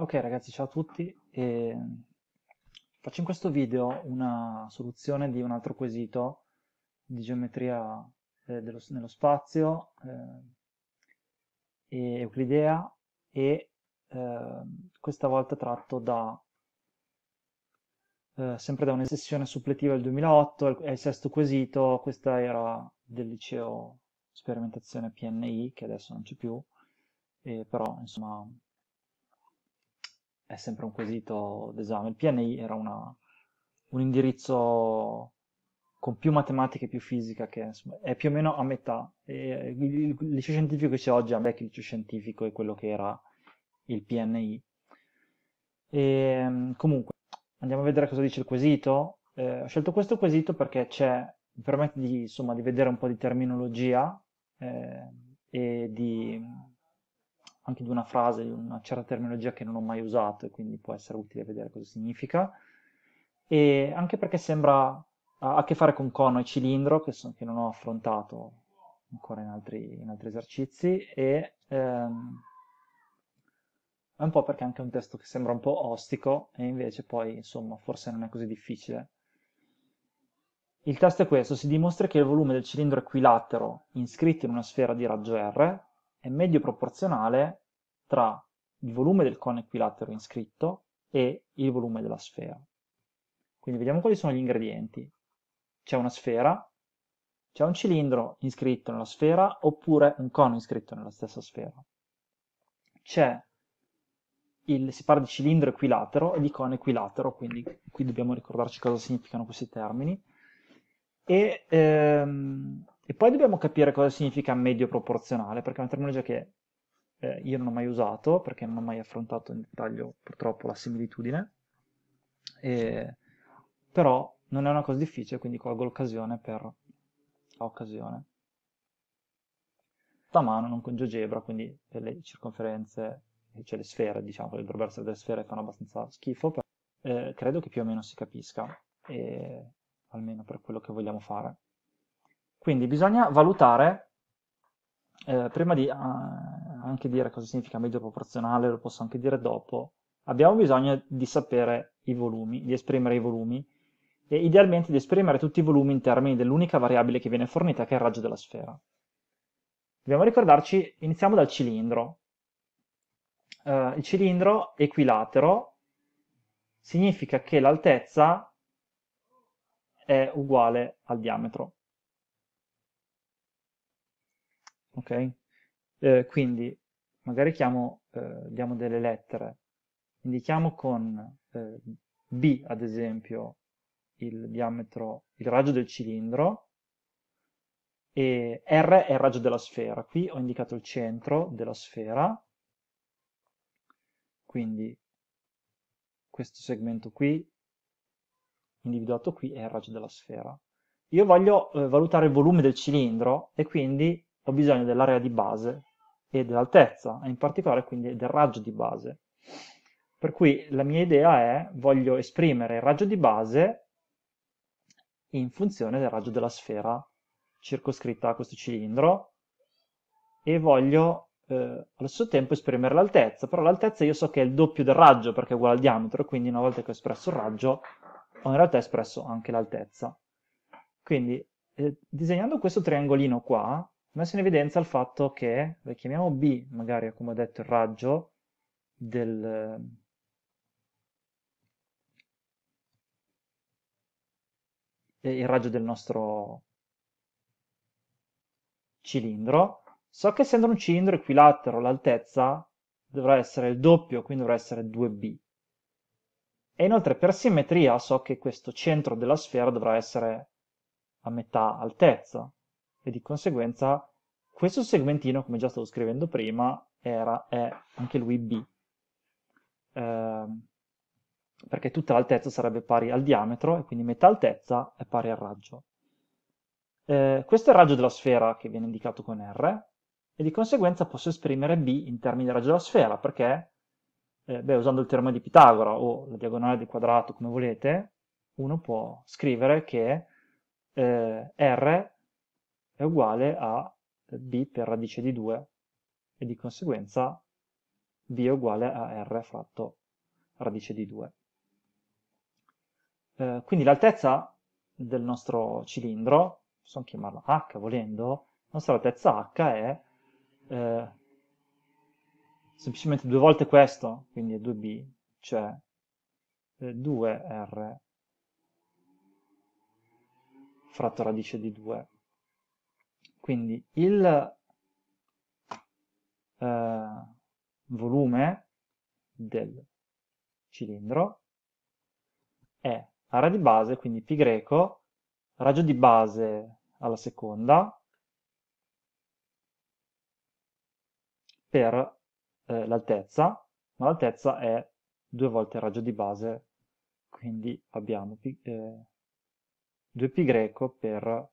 Ok ragazzi, ciao a tutti. E ehm, faccio in questo video una soluzione di un altro quesito di geometria eh, dello, nello spazio eh, e euclidea e eh, questa volta tratto da eh, sempre da una sessione suppletiva del 2008, è il sesto quesito, questa era del liceo sperimentazione PNI che adesso non c'è più, però insomma è sempre un quesito d'esame. Il PNI era una, un indirizzo con più matematica e più fisica, che insomma, è più o meno a metà. E, il, il liceo scientifico che c'è oggi è un vecchio liceo scientifico e quello che era il PNI. E, comunque, andiamo a vedere cosa dice il quesito. Eh, ho scelto questo quesito perché mi permette di, insomma, di, vedere un po' di terminologia eh, e di anche di una frase, di una certa terminologia che non ho mai usato e quindi può essere utile vedere cosa significa. E anche perché sembra ha a che fare con cono e cilindro che, so, che non ho affrontato ancora in altri, in altri esercizi e ehm, è un po' perché è anche un testo che sembra un po' ostico e invece poi insomma forse non è così difficile. Il testo è questo, si dimostra che il volume del cilindro equilatero iscritto in una sfera di raggio R è meglio proporzionale tra il volume del cono equilatero inscritto e il volume della sfera. Quindi vediamo quali sono gli ingredienti. C'è una sfera, c'è un cilindro iscritto nella sfera oppure un cono iscritto nella stessa sfera. C'è il, si parla di cilindro equilatero e di cono equilatero, quindi qui dobbiamo ricordarci cosa significano questi termini. E ehm, e poi dobbiamo capire cosa significa medio proporzionale, perché è una terminologia che eh, io non ho mai usato, perché non ho mai affrontato in dettaglio purtroppo la similitudine, e, però non è una cosa difficile, quindi colgo l'occasione per occasione. Tamano non con GeoGebra, quindi per le circonferenze, cioè le sfere, diciamo, che dovrebbero essere delle sfere fanno abbastanza schifo, però eh, credo che più o meno si capisca, e, almeno per quello che vogliamo fare. Quindi bisogna valutare, eh, prima di eh, anche dire cosa significa medio proporzionale, lo posso anche dire dopo, abbiamo bisogno di sapere i volumi, di esprimere i volumi, e idealmente di esprimere tutti i volumi in termini dell'unica variabile che viene fornita, che è il raggio della sfera. Dobbiamo ricordarci, iniziamo dal cilindro. Uh, il cilindro equilatero significa che l'altezza è uguale al diametro. ok? Eh, quindi magari chiamo, eh, diamo delle lettere, indichiamo con eh, B ad esempio il diametro, il raggio del cilindro e R è il raggio della sfera, qui ho indicato il centro della sfera, quindi questo segmento qui individuato qui è il raggio della sfera. Io voglio eh, valutare il volume del cilindro e quindi ho bisogno dell'area di base e dell'altezza, e in particolare quindi del raggio di base. Per cui la mia idea è, voglio esprimere il raggio di base in funzione del raggio della sfera circoscritta a questo cilindro e voglio eh, allo stesso tempo esprimere l'altezza, però l'altezza io so che è il doppio del raggio perché è uguale al diametro, quindi una volta che ho espresso il raggio ho in realtà espresso anche l'altezza. Quindi eh, disegnando questo triangolino qua, messo in evidenza il fatto che, lo chiamiamo B magari come ho detto il raggio del, eh, il raggio del nostro cilindro, so che essendo un cilindro equilatero l'altezza dovrà essere il doppio, quindi dovrà essere 2b. E inoltre per simmetria so che questo centro della sfera dovrà essere a metà altezza, e di conseguenza questo segmentino, come già stavo scrivendo prima, era, è anche lui B, eh, perché tutta l'altezza sarebbe pari al diametro e quindi metà altezza è pari al raggio. Eh, questo è il raggio della sfera che viene indicato con R e di conseguenza posso esprimere B in termini di raggio della sfera perché, eh, beh, usando il teorema di Pitagora o la diagonale del quadrato come volete, uno può scrivere che eh, R è uguale a b per radice di 2 e di conseguenza b è uguale a r fratto radice di 2. Eh, quindi l'altezza del nostro cilindro, possiamo chiamarla h volendo, la nostra altezza h è eh, semplicemente due volte questo, quindi è 2b, cioè 2r eh, fratto radice di 2 quindi il eh, volume del cilindro è area di base, quindi pi greco, raggio di base alla seconda per eh, l'altezza, ma l'altezza è due volte il raggio di base, quindi abbiamo pi, eh, 2π per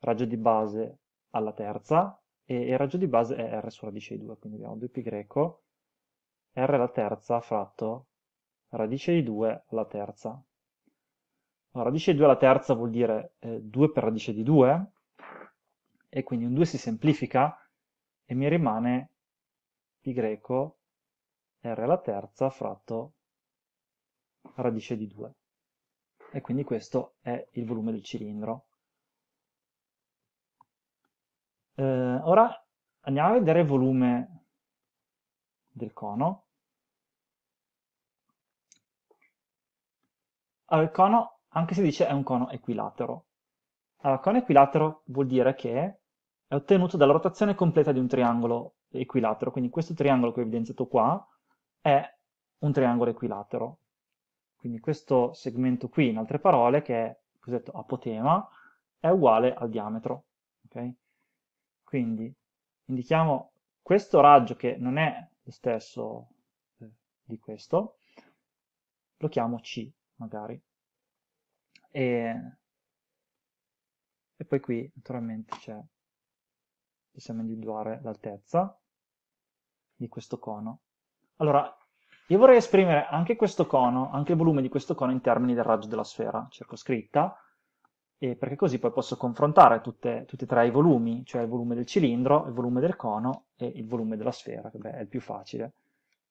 raggio di base alla terza e il raggio di base è r sulla radice di 2, quindi abbiamo 2π r alla terza fratto radice di 2 alla terza. Allora, radice di 2 alla terza vuol dire eh, 2 per radice di 2 e quindi un 2 si semplifica e mi rimane pi r alla terza fratto radice di 2 e quindi questo è il volume del cilindro. Eh, ora andiamo a vedere il volume del cono. Allora, il cono, anche se dice è un cono equilatero. Allora, cono equilatero vuol dire che è ottenuto dalla rotazione completa di un triangolo equilatero, quindi questo triangolo che ho evidenziato qua è un triangolo equilatero. Quindi questo segmento qui, in altre parole, che è cosiddetto apotema, è uguale al diametro. Okay? Quindi indichiamo questo raggio che non è lo stesso eh, di questo, lo chiamo C magari. E, e poi qui naturalmente c'è, possiamo individuare l'altezza di questo cono. Allora, io vorrei esprimere anche questo cono, anche il volume di questo cono in termini del raggio della sfera circoscritta, eh, perché così poi posso confrontare tutte, tutti e tre i volumi, cioè il volume del cilindro, il volume del cono e il volume della sfera, che beh, è il più facile,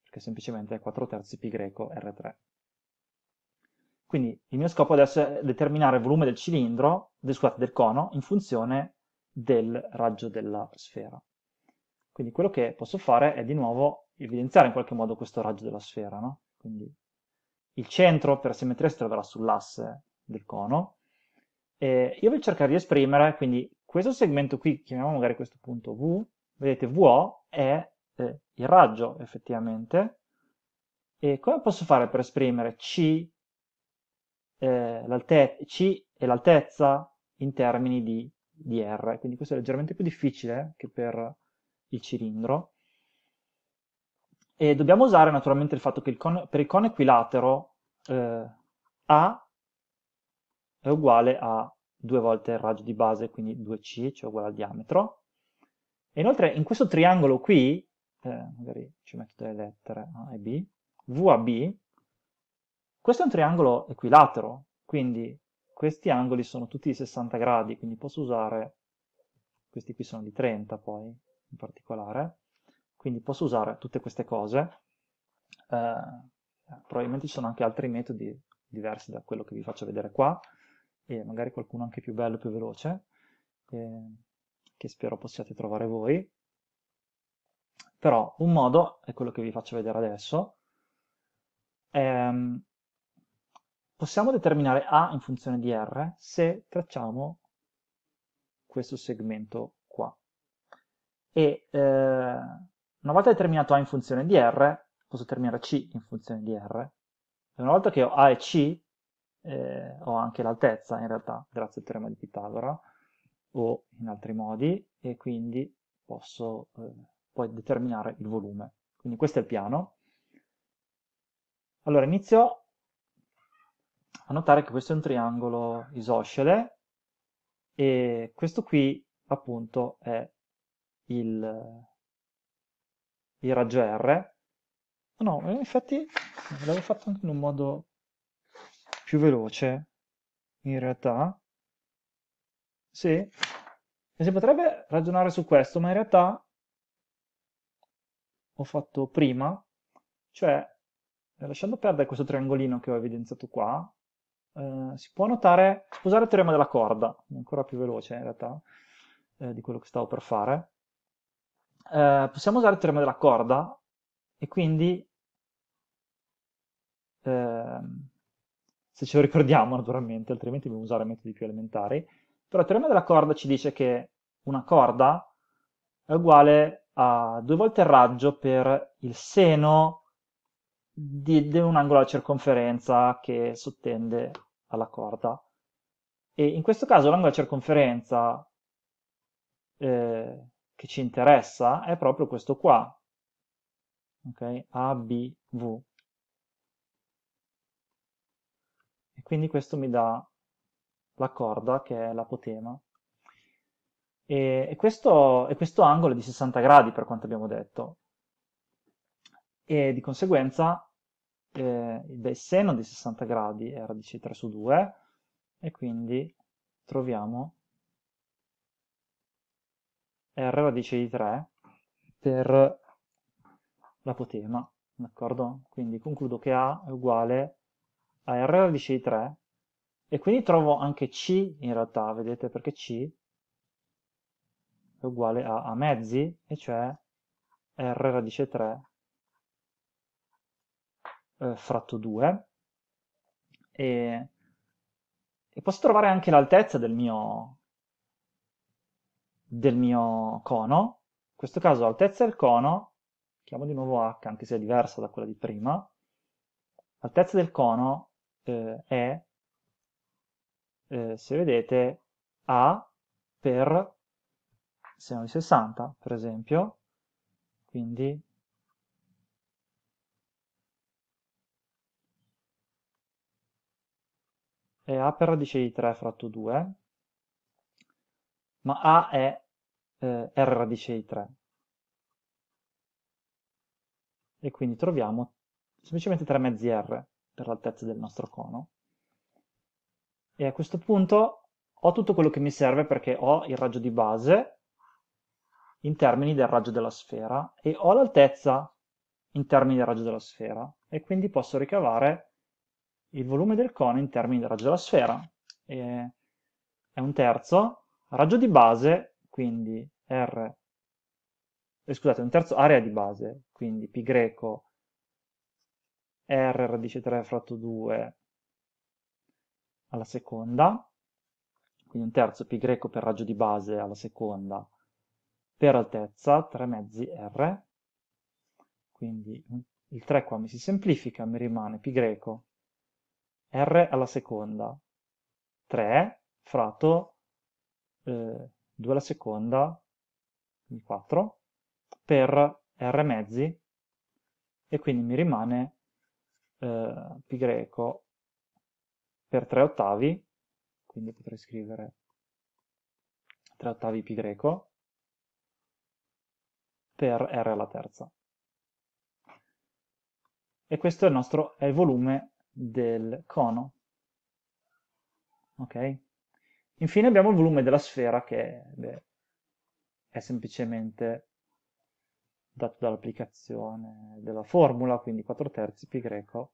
perché semplicemente è 4 terzi pi greco R3. Quindi il mio scopo adesso è determinare il volume del cilindro, del, scusate, del cono, in funzione del raggio della sfera. Quindi quello che posso fare è di nuovo evidenziare in qualche modo questo raggio della sfera, no? Quindi il centro per simmetria si troverà sull'asse del cono, eh, io voglio cercare di esprimere, quindi questo segmento qui, chiamiamo magari questo punto V, vedete VO è eh, il raggio effettivamente, e come posso fare per esprimere C, eh, C e l'altezza in termini di, di, R? Quindi questo è leggermente più difficile che per il cilindro. E dobbiamo usare naturalmente il fatto che il cone, per il cone equilatero eh, A è uguale a 2 volte il raggio di base, quindi 2c, cioè uguale al diametro. E inoltre in questo triangolo qui, eh, magari ci metto delle lettere A e B, VAB, questo è un triangolo equilatero, quindi questi angoli sono tutti di 60 gradi, quindi posso usare, questi qui sono di 30 poi, in particolare, quindi posso usare tutte queste cose, eh, probabilmente ci sono anche altri metodi diversi da quello che vi faccio vedere qua, e magari qualcuno anche più bello, più veloce, eh, che spero possiate trovare voi. Però un modo, è quello che vi faccio vedere adesso, è, ehm, possiamo determinare A in funzione di R se tracciamo questo segmento qua. E eh, una volta determinato A in funzione di R, posso determinare C in funzione di R, e una volta che ho A e C, eh, o anche l'altezza in realtà, grazie al teorema di Pitagora, o in altri modi, e quindi posso eh, poi determinare il volume. Quindi questo è il piano. Allora inizio a notare che questo è un triangolo isoscele e questo qui appunto è il, il raggio R. No, in effetti l'avevo fatto anche in un modo più veloce, in realtà, sì, e si potrebbe ragionare su questo, ma in realtà ho fatto prima, cioè eh, lasciando perdere questo triangolino che ho evidenziato qua, eh, si può notare, usare il teorema della corda, ancora più veloce in realtà eh, di quello che stavo per fare, eh, possiamo usare il teorema della corda e quindi... Ehm, se ce lo ricordiamo naturalmente, altrimenti dobbiamo usare metodi più elementari, però il teorema della corda ci dice che una corda è uguale a due volte il raggio per il seno di, di un angolo alla circonferenza che sottende alla corda. E in questo caso l'angolo alla circonferenza eh, che ci interessa è proprio questo qua, ok? A, B, V. Quindi questo mi dà la corda che è l'apotema. E, e, questo, e questo angolo è di 60 gradi per quanto abbiamo detto. E di conseguenza eh, il seno di 60 gradi è radice 3 su 2 e quindi troviamo r radice di 3 per l'apotema, d'accordo? Quindi concludo che A è uguale a R radice di 3 e quindi trovo anche C in realtà, vedete perché C è uguale a, a mezzi e cioè R radice 3 eh, fratto 2 e, e posso trovare anche l'altezza del mio, del mio cono, in questo caso altezza del cono, chiamo di nuovo h anche se è diversa da quella di prima, altezza del cono eh, è, eh, se vedete, A per siamo di 60 per esempio, quindi è A per radice di 3 fratto 2, ma A è eh, R radice di 3. E quindi troviamo semplicemente 3 mezzi R per l'altezza del nostro cono. E a questo punto ho tutto quello che mi serve perché ho il raggio di base in termini del raggio della sfera e ho l'altezza in termini del raggio della sfera e quindi posso ricavare il volume del cono in termini del raggio della sfera. E è un terzo, raggio di base, quindi R, eh, scusate, un terzo area di base, quindi pi greco r radice 3 fratto 2 alla seconda, quindi un terzo pi greco per raggio di base alla seconda per altezza 3 mezzi r, quindi il 3 qua mi si semplifica, mi rimane pi greco r alla seconda 3 fratto eh, 2 alla seconda, quindi 4, per r mezzi, e quindi mi rimane eh, pi greco per 3 ottavi, quindi potrei scrivere 3 ottavi pi greco per r alla terza. E questo è il, nostro, è il volume del cono. Ok? Infine abbiamo il volume della sfera che beh, è semplicemente dato dall'applicazione della formula, quindi 4 terzi pi greco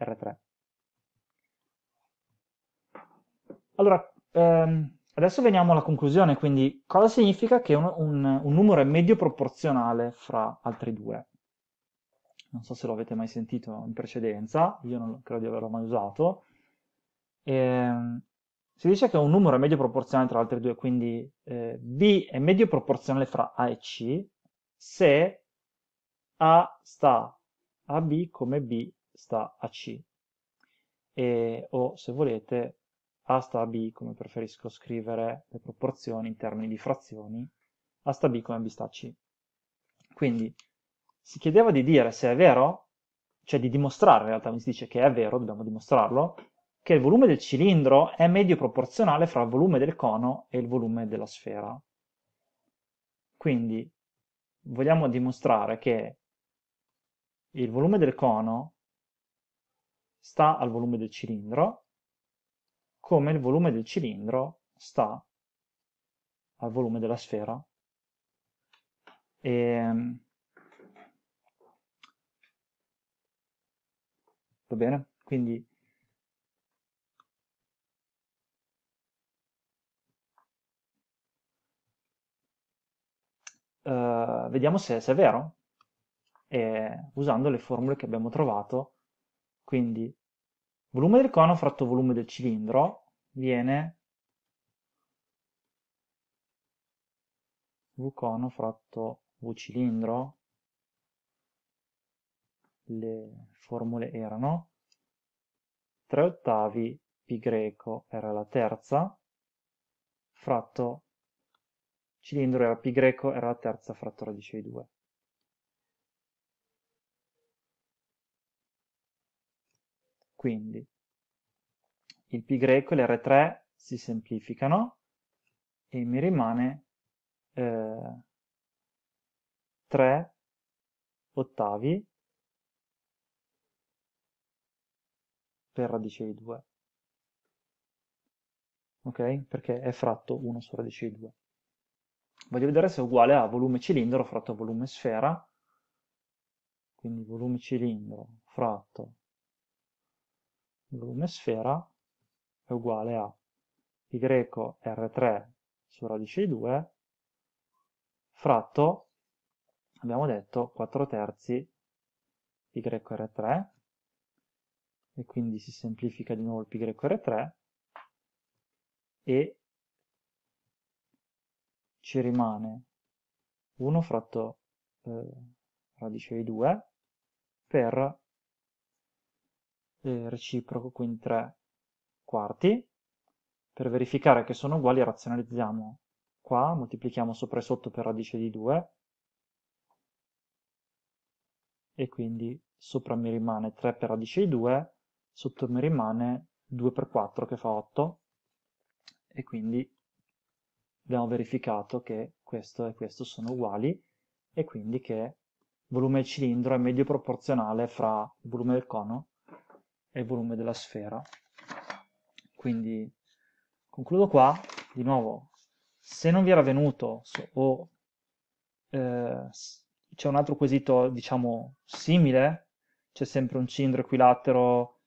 R3. Allora, ehm, adesso veniamo alla conclusione, quindi cosa significa che un, un, un numero è medio proporzionale fra altri due? non so se lo avete mai sentito in precedenza, io non credo di averlo mai usato, e, ehm, si dice che un numero è medio proporzionale tra altri due, quindi eh, B è medio proporzionale fra A e C, se A sta a B come B sta a C. E, o se volete A sta a B come preferisco scrivere le proporzioni in termini di frazioni, A sta a B come B sta a C. Quindi si chiedeva di dire se è vero, cioè di dimostrare in realtà, mi si dice che è vero, dobbiamo dimostrarlo, che il volume del cilindro è medio proporzionale fra il volume del cono e il volume della sfera. Quindi vogliamo dimostrare che il volume del cono sta al volume del cilindro come il volume del cilindro sta al volume della sfera. E... Ehm, va bene? Quindi Eh, vediamo se, se, è vero, e, usando le formule che abbiamo trovato. Quindi volume del cono fratto volume del cilindro viene V cono fratto V cilindro. Le formule erano 3 ottavi pi greco era la terza fratto cilindro era pi greco, era la terza fratto radice di 2. Cioè Quindi il pi greco e l'R3 si semplificano e mi rimane eh, 3 ottavi per radice di 2. Ok? Perché è fratto 1 su radice di 2 voglio vedere se è uguale a volume cilindro fratto volume sfera, quindi volume cilindro fratto volume sfera è uguale a y r3 su radice di 2 fratto, abbiamo detto, 4 terzi y r3 e quindi si semplifica di nuovo il π r3 e ci rimane 1 fratto eh, radice di 2 per eh, reciproco, quindi 3 quarti. Per verificare che sono uguali razionalizziamo qua, moltiplichiamo sopra e sotto per radice di 2 e quindi sopra mi rimane 3 per radice di 2, sotto mi rimane 2 per 4 che fa 8 e quindi abbiamo verificato che questo e questo sono uguali e quindi che il volume del cilindro è medio proporzionale fra il volume del cono e il volume della sfera. Quindi concludo qua, di nuovo, se non vi era venuto so, o eh, c'è un altro quesito, diciamo, simile, c'è sempre un cilindro equilatero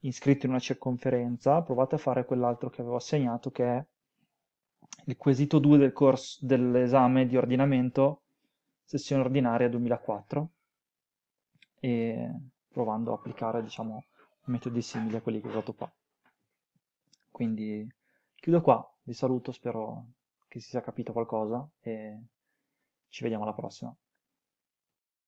iscritto in una circonferenza, provate a fare quell'altro che avevo assegnato che è il quesito 2 del corso dell'esame di ordinamento, sessione ordinaria 2004, e provando a applicare, diciamo, metodi simili a quelli che ho usato qua. Quindi chiudo qua, vi saluto, spero che si sia capito qualcosa e ci vediamo alla prossima.